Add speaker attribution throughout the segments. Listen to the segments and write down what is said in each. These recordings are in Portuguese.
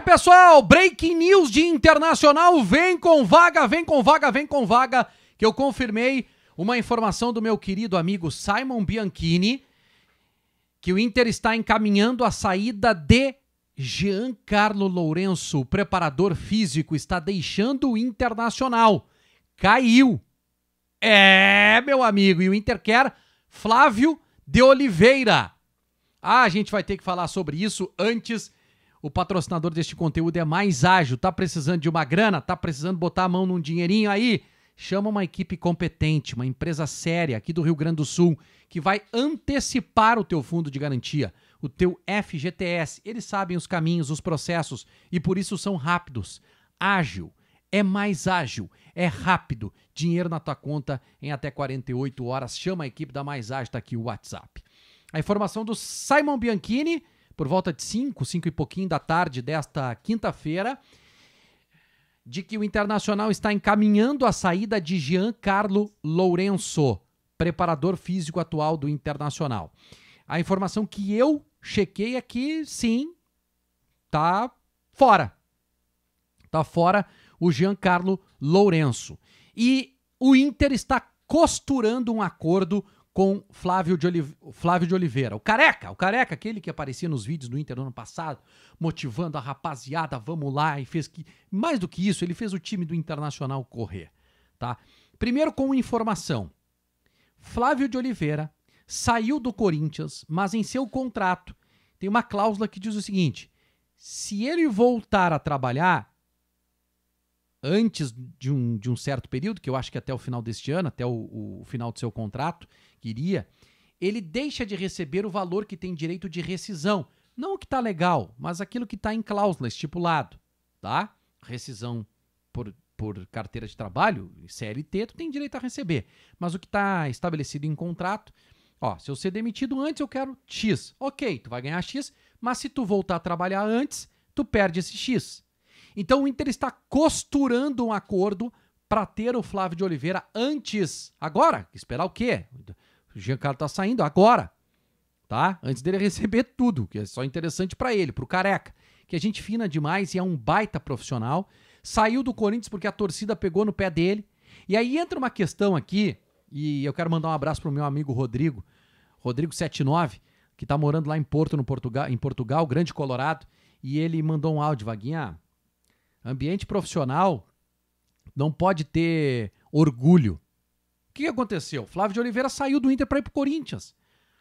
Speaker 1: aí, pessoal, breaking news de internacional. Vem com vaga, vem com vaga, vem com vaga. Que eu confirmei uma informação do meu querido amigo Simon Bianchini que o Inter está encaminhando a saída de Giancarlo Lourenço, o preparador físico, está deixando o Internacional. Caiu. É, meu amigo, e o Inter quer Flávio de Oliveira. Ah, a gente vai ter que falar sobre isso antes o patrocinador deste conteúdo é mais ágil. Tá precisando de uma grana? Tá precisando botar a mão num dinheirinho aí? Chama uma equipe competente, uma empresa séria aqui do Rio Grande do Sul, que vai antecipar o teu fundo de garantia, o teu FGTS. Eles sabem os caminhos, os processos e por isso são rápidos. Ágil é mais ágil, é rápido. Dinheiro na tua conta em até 48 horas. Chama a equipe da Mais Ágil, tá aqui o WhatsApp. A informação do Simon Bianchini por volta de 5, 5 e pouquinho da tarde desta quinta-feira, de que o Internacional está encaminhando a saída de Giancarlo Lourenço, preparador físico atual do Internacional. A informação que eu chequei é que sim, tá fora. Tá fora o Giancarlo Lourenço. E o Inter está costurando um acordo com Flávio de, Olive... Flávio de Oliveira. O careca, o careca, aquele que aparecia nos vídeos do Inter no ano passado, motivando a rapaziada, vamos lá, e fez que. Mais do que isso, ele fez o time do Internacional correr. tá? Primeiro, com informação. Flávio de Oliveira saiu do Corinthians, mas em seu contrato tem uma cláusula que diz o seguinte: se ele voltar a trabalhar antes de um, de um certo período, que eu acho que é até o final deste ano, até o, o final do seu contrato, queria, ele deixa de receber o valor que tem direito de rescisão. Não o que está legal, mas aquilo que está em cláusula estipulado, tá? Rescisão por, por carteira de trabalho, CLT, tu tem direito a receber. Mas o que está estabelecido em contrato, ó, se eu ser demitido antes, eu quero X. Ok, tu vai ganhar X, mas se tu voltar a trabalhar antes, tu perde esse X. Então o Inter está costurando um acordo para ter o Flávio de Oliveira antes. Agora, esperar o quê? O Giancarlo tá saindo agora, tá? Antes dele receber tudo, que é só interessante para ele, pro careca. Que a gente fina demais e é um baita profissional. Saiu do Corinthians porque a torcida pegou no pé dele. E aí entra uma questão aqui, e eu quero mandar um abraço pro meu amigo Rodrigo, Rodrigo79, que tá morando lá em Porto, no Portugal, em Portugal, Grande Colorado, e ele mandou um áudio, Vaguinha. Ambiente profissional não pode ter orgulho que aconteceu? Flávio de Oliveira saiu do Inter para ir pro Corinthians.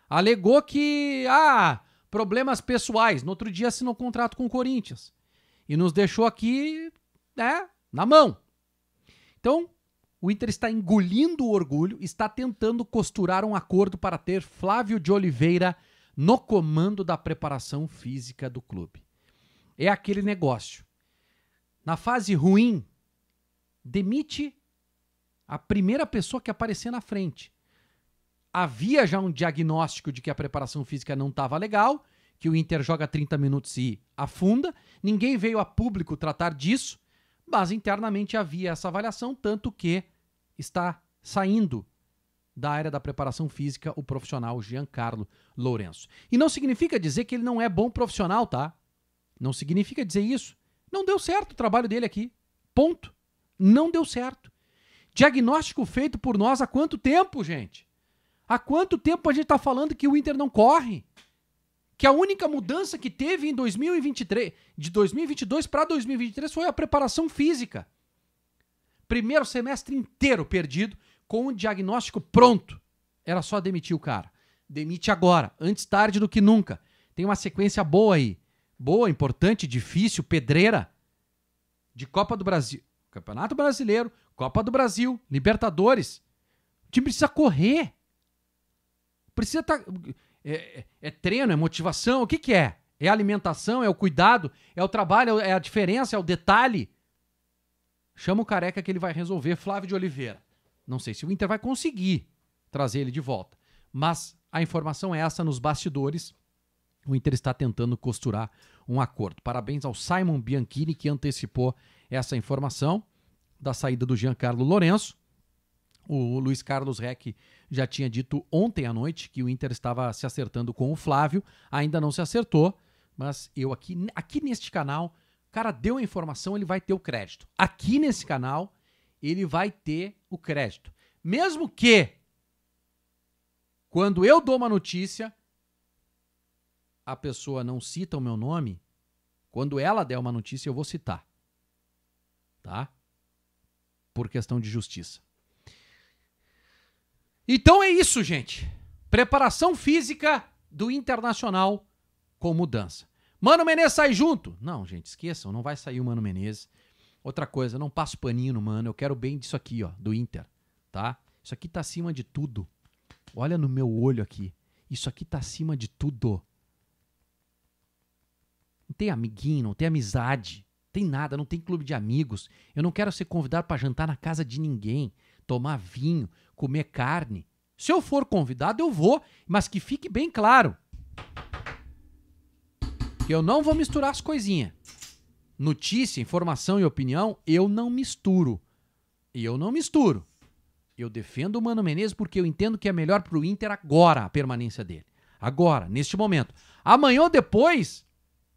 Speaker 1: Alegou que, ah, problemas pessoais. No outro dia assinou um contrato com o Corinthians. E nos deixou aqui, né, na mão. Então, o Inter está engolindo o orgulho, está tentando costurar um acordo para ter Flávio de Oliveira no comando da preparação física do clube. É aquele negócio. Na fase ruim, demite a primeira pessoa que aparecer na frente. Havia já um diagnóstico de que a preparação física não estava legal, que o Inter joga 30 minutos e afunda. Ninguém veio a público tratar disso, mas internamente havia essa avaliação, tanto que está saindo da área da preparação física o profissional Giancarlo Lourenço. E não significa dizer que ele não é bom profissional, tá? Não significa dizer isso. Não deu certo o trabalho dele aqui. Ponto. Não deu certo Diagnóstico feito por nós há quanto tempo, gente? Há quanto tempo a gente está falando que o Inter não corre? Que a única mudança que teve em 2023, de 2022 para 2023 foi a preparação física. Primeiro semestre inteiro perdido com o diagnóstico pronto. Era só demitir o cara. Demite agora, antes tarde do que nunca. Tem uma sequência boa aí. Boa, importante, difícil, pedreira. De Copa do Brasil, Campeonato Brasileiro, Copa do Brasil, Libertadores. O time precisa correr. Precisa estar. Tá... É, é, é, treino, é motivação, o que, que é? É alimentação, é o cuidado, é o trabalho, é a diferença, é o detalhe. Chama o careca que ele vai resolver, Flávio de Oliveira. Não sei se o Inter vai conseguir trazer ele de volta, mas a informação é essa nos bastidores. O Inter está tentando costurar um acordo. Parabéns ao Simon Bianchini que antecipou essa informação da saída do Giancarlo Lourenço. O Luiz Carlos Reck já tinha dito ontem à noite que o Inter estava se acertando com o Flávio, ainda não se acertou, mas eu aqui, aqui neste canal, o cara deu a informação, ele vai ter o crédito. Aqui nesse canal, ele vai ter o crédito. Mesmo que, quando eu dou uma notícia, a pessoa não cita o meu nome, quando ela der uma notícia, eu vou citar. Tá? por questão de justiça. Então é isso, gente. Preparação física do Internacional com mudança. Mano Menezes sai junto? Não, gente, esqueçam, não vai sair o Mano Menezes. Outra coisa, não passo paninho no Mano, eu quero bem disso aqui, ó, do Inter, tá? Isso aqui tá acima de tudo. Olha no meu olho aqui. Isso aqui tá acima de tudo. Não tem amiguinho, não tem amizade. Tem nada, não tem clube de amigos. Eu não quero ser convidado para jantar na casa de ninguém, tomar vinho, comer carne. Se eu for convidado, eu vou, mas que fique bem claro que eu não vou misturar as coisinhas. Notícia, informação e opinião, eu não misturo. E eu não misturo. Eu defendo o Mano Menezes porque eu entendo que é melhor pro Inter agora a permanência dele. Agora, neste momento. Amanhã ou depois,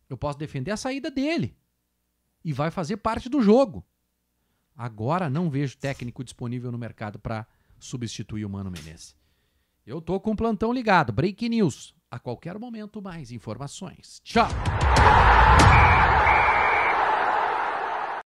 Speaker 1: eu posso defender a saída dele e vai fazer parte do jogo. Agora não vejo técnico disponível no mercado para substituir o Mano Menezes. Eu tô com o plantão ligado. Break News. A qualquer momento, mais informações. Tchau!